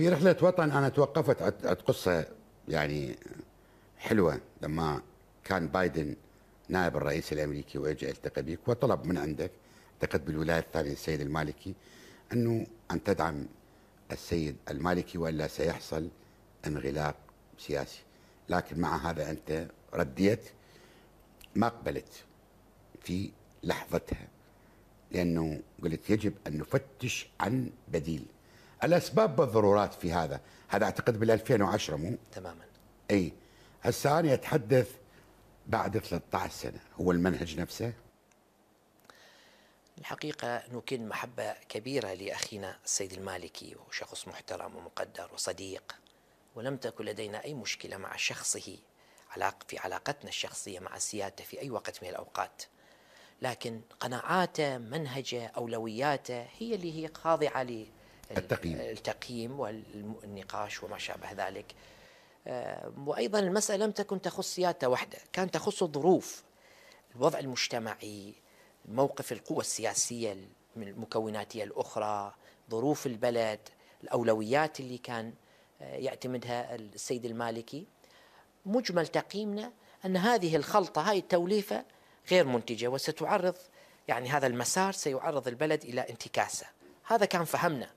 في رحلة وطن أنا توقفت عند قصة يعني حلوة لما كان بايدن نائب الرئيس الأمريكي وإجا التقى بك وطلب من عندك اعتقد بالولاية الثانية السيد المالكي أنه أن تدعم السيد المالكي وإلا سيحصل انغلاق سياسي لكن مع هذا أنت رديت ما قبلت في لحظتها لأنه قلت يجب أن نفتش عن بديل الاسباب والضرورات في هذا هذا اعتقد بال 2010 مو تماما اي هسه انا اتحدث بعد 13 سنه هو المنهج نفسه الحقيقة نكن محبة كبيرة لأخينا السيد المالكي وشخص محترم ومقدر وصديق ولم تكن لدينا أي مشكلة مع شخصه علاق في علاقتنا الشخصية مع سيادته في أي وقت من الأوقات لكن قناعاته منهجه أولوياته هي اللي هي خاضعة التقييم التقييم والنقاش وما شابه ذلك آه، وأيضا المسألة لم تكن تخص سيادته وحده كان تخص الظروف الوضع المجتمعي موقف القوى السياسية المكوناتية الأخرى ظروف البلد الأولويات اللي كان آه، يعتمدها السيد المالكي مجمل تقييمنا أن هذه الخلطة هاي التوليفة غير منتجة وستعرض يعني هذا المسار سيعرض البلد إلى انتكاسة هذا كان فهمنا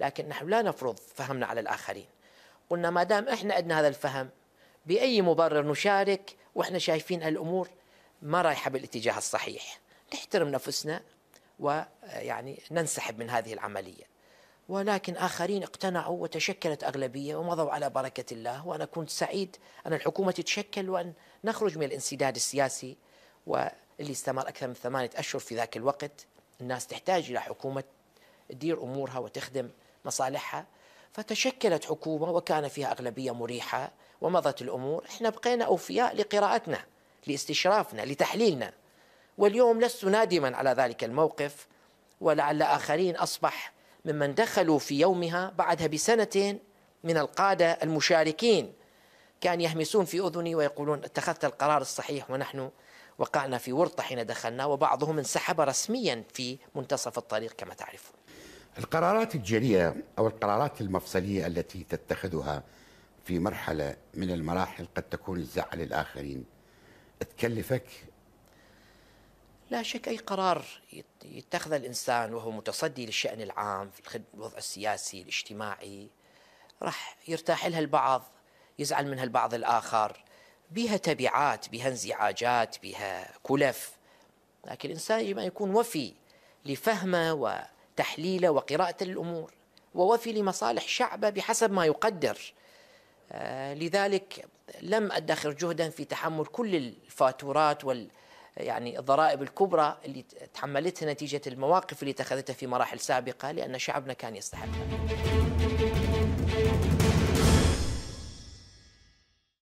لكن نحن لا نفرض فهمنا على الآخرين قلنا ما دام إحنا عندنا هذا الفهم بأي مبرر نشارك وإحنا شايفين الأمور ما رايحة بالاتجاه الصحيح نحترم نفسنا ويعني ننسحب من هذه العملية ولكن آخرين اقتنعوا وتشكلت أغلبية ومضوا على بركة الله وأنا كنت سعيد أن الحكومة تتشكل وأن نخرج من الانسداد السياسي واللي استمر أكثر من ثمانية أشهر في ذاك الوقت الناس تحتاج إلى حكومة تدير امورها وتخدم مصالحها فتشكلت حكومه وكان فيها اغلبيه مريحه ومضت الامور احنا بقينا اوفياء لقراءتنا لاستشرافنا لتحليلنا واليوم لست نادما على ذلك الموقف ولعل اخرين اصبح ممن دخلوا في يومها بعدها بسنتين من القاده المشاركين كان يهمسون في اذني ويقولون اتخذت القرار الصحيح ونحن وقعنا في ورطه حين دخلنا وبعضهم انسحب رسميا في منتصف الطريق كما تعرفون القرارات الجلية أو القرارات المفصلية التي تتخذها في مرحلة من المراحل قد تكون تزعل الآخرين تكلفك؟ لا شك أي قرار يتخذ الإنسان وهو متصدي للشأن العام في الوضع السياسي الاجتماعي راح يرتاح لها البعض يزعل منها البعض الآخر بها تبعات بها انزعاجات بها كلف لكن الإنسان يجب أن يكون وفي لفهمه تحليله وقراءة الأمور ووفي لمصالح شعبه بحسب ما يقدر آه، لذلك لم أدخر جهدا في تحمل كل الفاتورات وال يعني الضرائب الكبرى اللي تحملتها نتيجة المواقف اللي اتخذتها في مراحل سابقة لأن شعبنا كان يستحقها